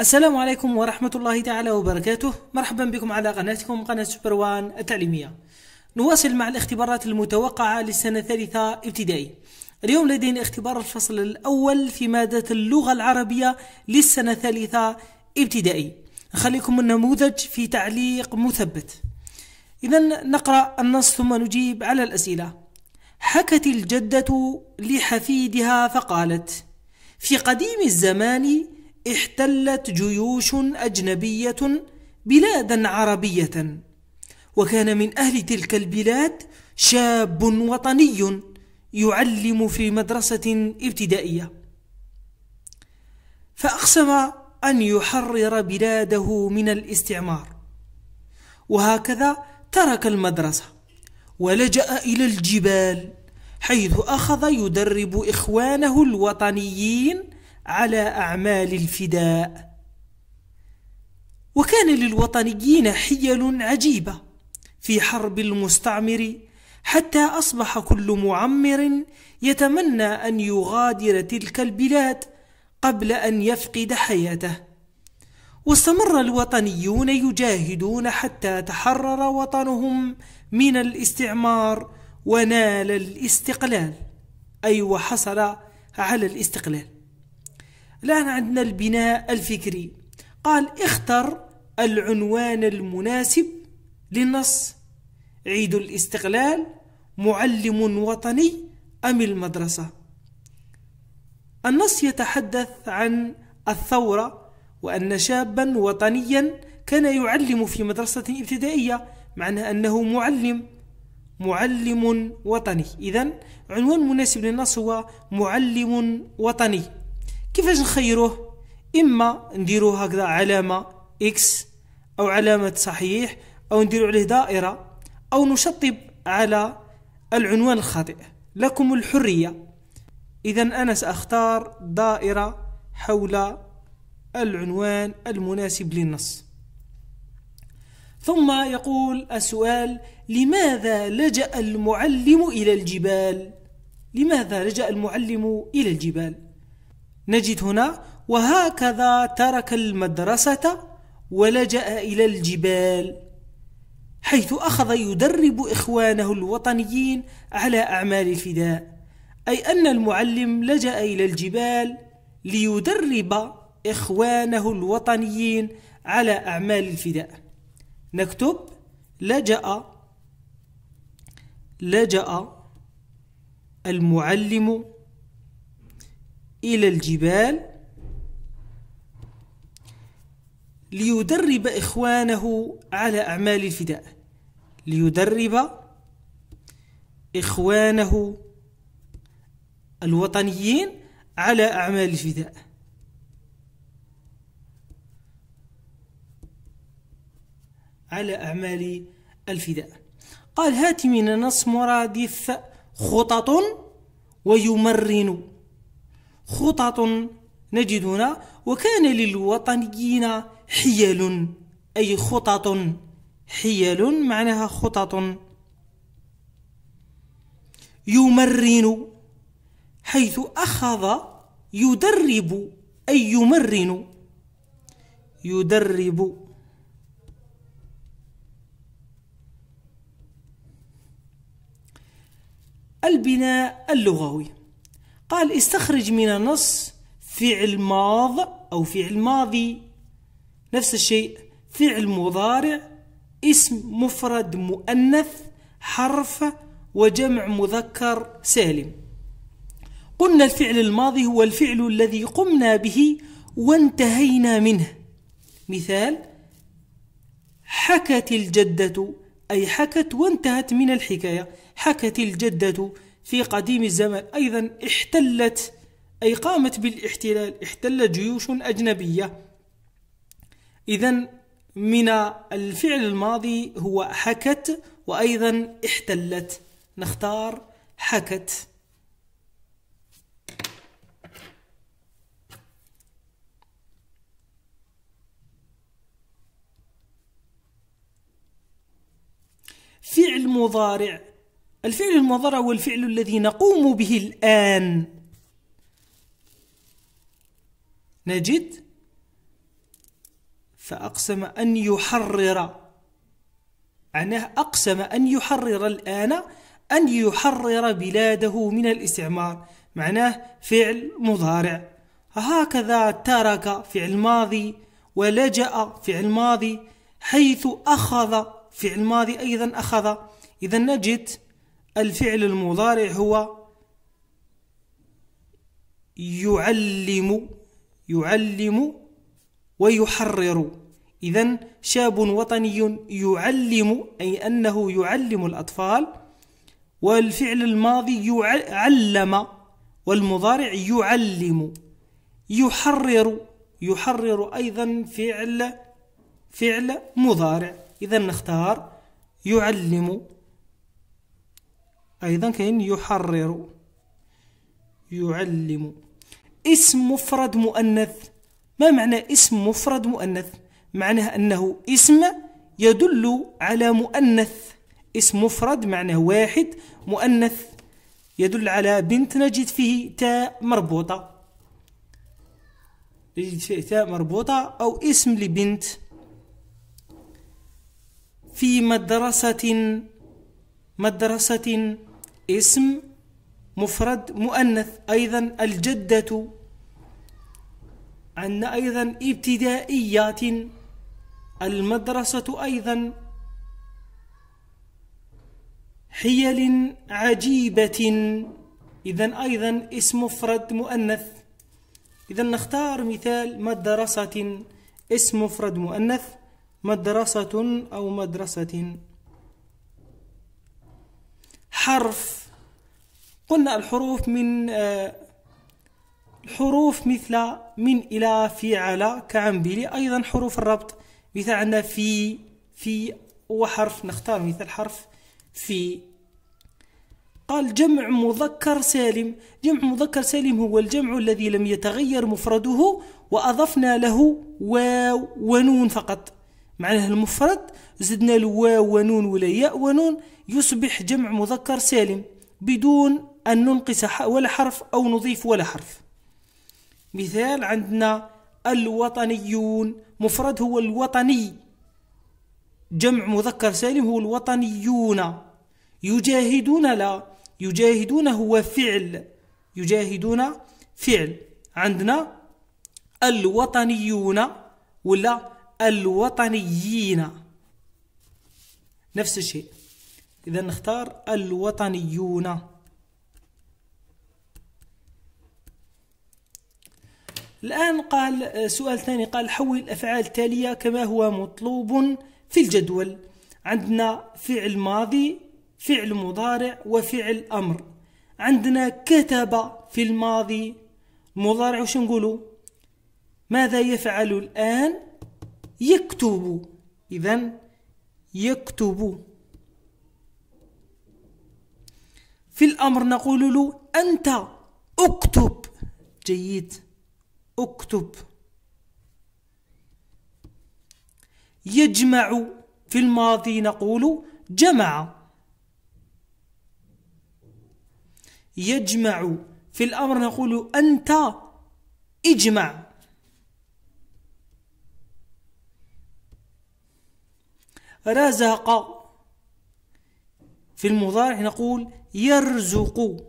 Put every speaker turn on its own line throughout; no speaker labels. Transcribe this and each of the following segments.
السلام عليكم ورحمة الله تعالى وبركاته مرحبا بكم على قناتكم قناة سوبر وان التعليمية نواصل مع الاختبارات المتوقعة للسنة الثالثة ابتدائي اليوم لدينا اختبار الفصل الأول في مادة اللغة العربية للسنة الثالثة ابتدائي نخليكم النموذج في تعليق مثبت إذا نقرأ النص ثم نجيب على الأسئلة حكت الجدة لحفيدها فقالت في قديم الزمان احتلت جيوش أجنبية بلادا عربية وكان من أهل تلك البلاد شاب وطني يعلم في مدرسة ابتدائية فأقسم أن يحرر بلاده من الاستعمار وهكذا ترك المدرسة ولجأ إلى الجبال حيث أخذ يدرب إخوانه الوطنيين على أعمال الفداء وكان للوطنيين حيل عجيبة في حرب المستعمر حتى أصبح كل معمر يتمنى أن يغادر تلك البلاد قبل أن يفقد حياته واستمر الوطنيون يجاهدون حتى تحرر وطنهم من الاستعمار ونال الاستقلال أي أيوة وحصل على الاستقلال الآن عندنا البناء الفكري قال اختر العنوان المناسب للنص عيد الاستقلال معلم وطني أم المدرسة النص يتحدث عن الثورة وأن شابا وطنيا كان يعلم في مدرسة ابتدائية معنى أنه معلم معلم وطني إذا عنوان مناسب للنص هو معلم وطني كيفاش نخيروه اما نديروه هكذا علامه اكس او علامه صحيح او نديرو عليه دائره او نشطب على العنوان الخاطئ لكم الحريه اذا انا ساختار دائره حول العنوان المناسب للنص ثم يقول السؤال لماذا لجأ المعلم إلى الجبال؟ لماذا لجأ المعلم إلى الجبال؟ نجد هنا وهكذا ترك المدرسة ولجأ إلى الجبال حيث أخذ يدرب إخوانه الوطنيين على أعمال الفداء أي أن المعلم لجأ إلى الجبال ليدرب إخوانه الوطنيين على أعمال الفداء نكتب لجأ لجأ المعلم إلى الجبال ليدرب إخوانه على أعمال الفداء ليدرب إخوانه الوطنيين على أعمال الفداء على أعمال الفداء قال هات من نص مرادف خطط ويمرن خطط نجدنا وكان للوطنيين حيل أي خطط حيل معناها خطط يمرن حيث أخذ يدرب أي يمرن يدرب البناء اللغوي قال استخرج من النص فعل ماض أو فعل ماضي نفس الشيء فعل مضارع اسم مفرد مؤنث حرف وجمع مذكر سالم قلنا الفعل الماضي هو الفعل الذي قمنا به وانتهينا منه مثال حكت الجدة أي حكت وانتهت من الحكاية حكت الجدة في قديم الزمان أيضا احتلت أي قامت بالاحتلال احتلت جيوش أجنبية إذا من الفعل الماضي هو حكت وأيضا احتلت نختار حكت فعل مضارع الفعل المضارع هو الفعل الذي نقوم به الآن نجد فأقسم أن يحرر معناه أقسم أن يحرر الآن أن يحرر بلاده من الاستعمار معناه فعل مضارع هكذا ترك فعل ماضي ولجأ فعل ماضي حيث أخذ فعل ماضي أيضا أخذ إذا نجد الفعل المضارع هو يعلم يعلم ويحرر إذا شاب وطني يعلم أي أنه يعلم الأطفال والفعل الماضي يعلم والمضارع يعلم يحرر يحرر أيضا فعل فعل مضارع إذا نختار يعلم أيضا كاين يحرر يعلم اسم مفرد مؤنث ما معنى اسم مفرد مؤنث معناه أنه اسم يدل على مؤنث اسم مفرد معناه واحد مؤنث يدل على بنت نجد فيه تاء مربوطة نجد فيه تاء مربوطة أو اسم لبنت في مدرسة مدرسة اسم مفرد مؤنث أيضا الجدة عندنا أيضا ابتدائيات المدرسة أيضا حيل عجيبة إذا أيضا اسم مفرد مؤنث إذا نختار مثال مدرسة اسم مفرد مؤنث مدرسة أو مدرسة حرف قلنا الحروف من آه، الحروف مثل من إلى في على كعنبيلي أيضا حروف الربط مثل عندنا في في وحرف نختار مثل حرف في قال جمع مذكر سالم جمع مذكر سالم هو الجمع الذي لم يتغير مفرده وأضفنا له واو ونون فقط معناه المفرد زدنا له واو ونون ولا ياء ونون يصبح جمع مذكر سالم بدون أن ننقص ولا حرف أو نضيف ولا حرف مثال عندنا الوطنيون مفرد هو الوطني جمع مذكر سالم هو الوطنيون يجاهدون لا يجاهدون هو فعل يجاهدون فعل عندنا الوطنيون ولا الوطنيين نفس الشيء إذا نختار الوطنيون الآن قال آه، سؤال ثاني قال حول الأفعال التالية كما هو مطلوب في الجدول عندنا فعل ماضي فعل مضارع وفعل أمر عندنا كتب في الماضي المضارع وش نقولو ماذا يفعل الآن يكتب إذا يكتب في الأمر نقول له أنت اكتب جيد اكتب يجمع في الماضي نقول جمع يجمع في الأمر نقول أنت اجمع رزق في المضارع نقول يرزق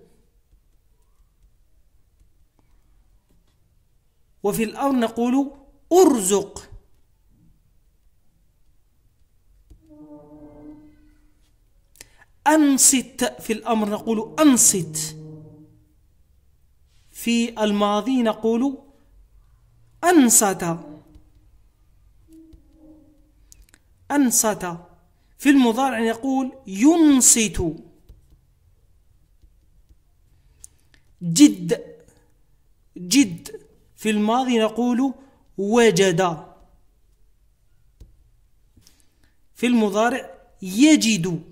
وفي الأرض نقول أرزق أنصت في الأمر نقول أنصت في الماضي نقول أنصت أنصت في المضارع نقول ينصت جد جد في الماضي نقول وجد في المضارع يجد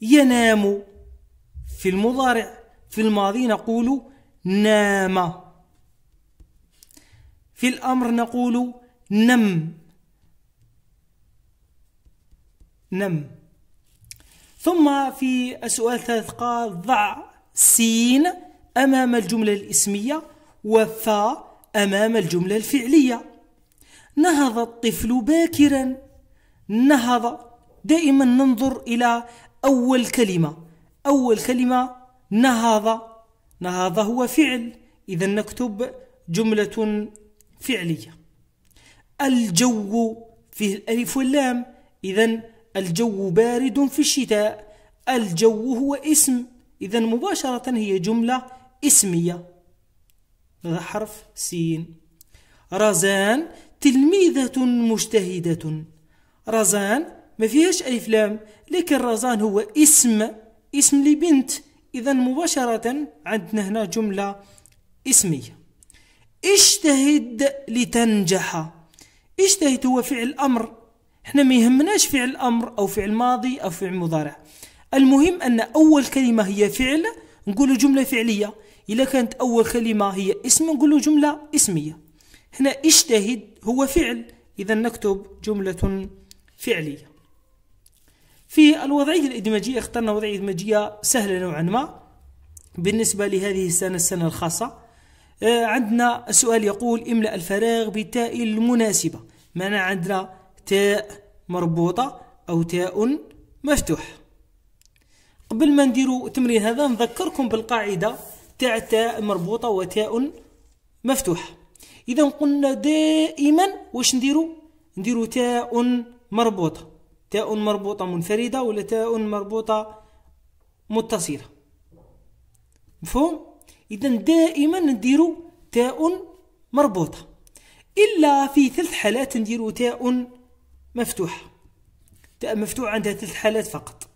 ينام في المضارع في الماضي نقول نام في الأمر نقول نم نم ثم في السؤال الثالث قال ضع سين أمام الجملة الإسمية وفا أمام الجملة الفعلية نهض الطفل باكرا نهض دائما ننظر إلى أول كلمة أول كلمة نهض نهض هو فعل إذا نكتب جملة فعلية الجو فيه الألف واللام إذا الجو بارد في الشتاء الجو هو اسم إذا مباشرة هي جملة اسمية هذا حرف سين رزان تلميذة مجتهدة رزان ما فيهاش ألف لام لكن رزان هو اسم اسم لبنت إذا مباشرة عندنا هنا جملة اسمية اجتهد لتنجح اجتهد هو فعل أمر احنا ما يهمناش فعل أمر أو فعل ماضي أو فعل مضارع المهم أن أول كلمة هي فعل نقول جملة فعلية إذا كانت أول كلمة هي اسم نقول جملة اسمية هنا اجتهد هو فعل إذا نكتب جملة فعلية في الوضعية الإدماجية اخترنا وضعية إدماجية سهلة نوعا ما بالنسبة لهذه السنة السنة الخاصة آه، عندنا سؤال يقول املأ الفراغ بالتاء المناسبة معنا عندنا تاء مربوطة أو تاء مفتوح قبل ما نديروا التمرين هذا نذكركم بالقاعدة تاع تاء مربوطة وتاء مفتوحة إذا قلنا دائما واش نديرو نديرو تاء مربوطة تاء مربوطة منفردة ولا تاء مربوطة متصلة مفهوم إذا دائما نديرو تاء مربوطة إلا في ثلاث حالات نديرو تاء مفتوحة تاء مفتوحة عندها ثلاث حالات فقط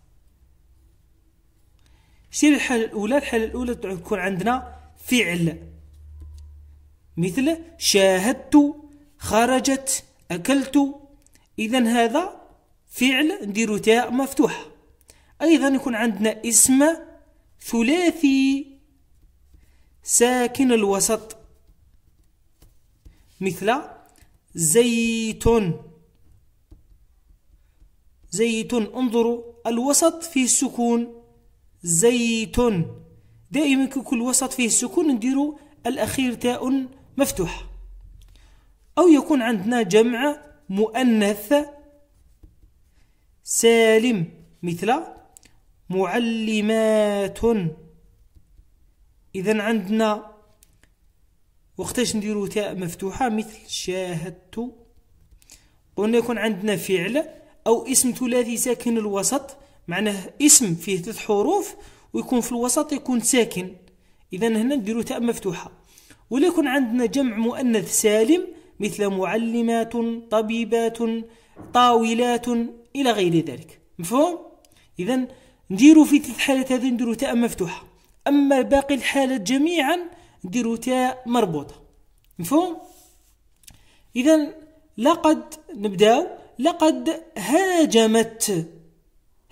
سير الحالة الأولى الحالة الأولى تكون عندنا فعل مثل شاهدت خرجت أكلت إذا هذا فعل نديرو تاء مفتوحة أيضا يكون عندنا اسم ثلاثي ساكن الوسط مثل زيت زيت انظروا الوسط في سكون زيت دائما كل وسط فيه السكون نديرو الأخير تاء مفتوح أو يكون عندنا جمع مؤنث سالم مثل معلمات إذا عندنا وقتاش نديرو تاء مفتوحة مثل شاهدت قلنا يكون عندنا فعل أو اسم ثلاثي ساكن الوسط معناه اسم فيه ثلاث حروف ويكون في الوسط يكون ساكن اذا هنا نديرو تاء مفتوحه وليكن عندنا جمع مؤنث سالم مثل معلمات طبيبات طاولات الى غير ذلك مفهوم اذا نديرو في ثلاث حالات هذه نديرو تاء مفتوحه اما باقي الحالات جميعا نديرو تاء مربوطه مفهوم اذا لقد نبداو لقد هاجمت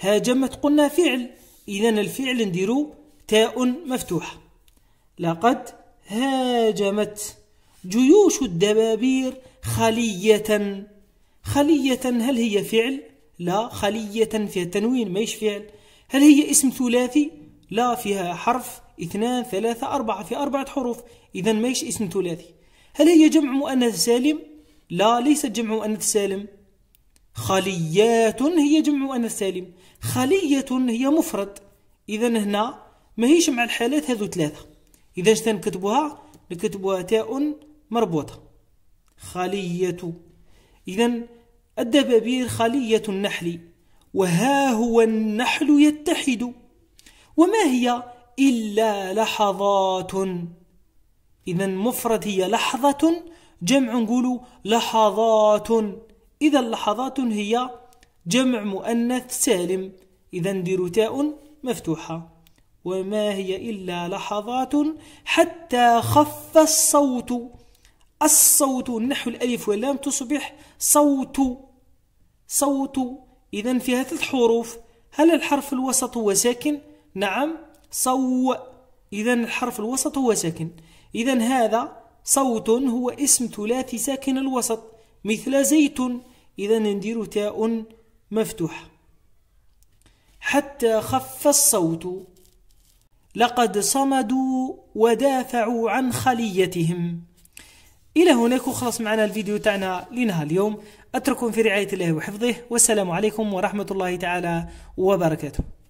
هاجمت قلنا فعل إذا الفعل نديرو تاء مفتوحة لقد هاجمت جيوش الدبابير خلية خلية هل هي فعل؟ لا خلية فيها تنوين ماهيش فعل هل هي اسم ثلاثي؟ لا فيها حرف اثنان ثلاثة أربعة في أربعة حروف إذا ماهيش اسم ثلاثي هل هي جمع مؤنث سالم؟ لا ليست جمع مؤنث سالم خليات هي جمع أنا سالم خلية هي مفرد إذا هنا ماهيش مع الحالات هذو ثلاثة إذا شتا نكتبوها نكتبوها تاء مربوطة خلية إذا الدبابير خلية النحل وها هو النحل يتحد وما هي إلا لحظات إذا مفرد هي لحظة جمع نقولوا لحظات إذا لحظات هي جمع مؤنث سالم إذا دير تاء مفتوحة وما هي إلا لحظات حتى خف الصوت الصوت نحو الألف واللام تصبح صوت صوت إذا فيها ثلاث حروف هل الحرف الوسط هو ساكن؟ نعم صو إذا الحرف الوسط هو ساكن إذا هذا صوت هو اسم ثلاثي ساكن الوسط مثل زيت إذا ندير تاء مفتوحة حتى خف الصوت لقد صمدوا ودافعوا عن خليتهم إلى هناك وخلص معنا الفيديو تاعنا لنها اليوم أترككم في رعاية الله وحفظه والسلام عليكم ورحمة الله تعالى وبركاته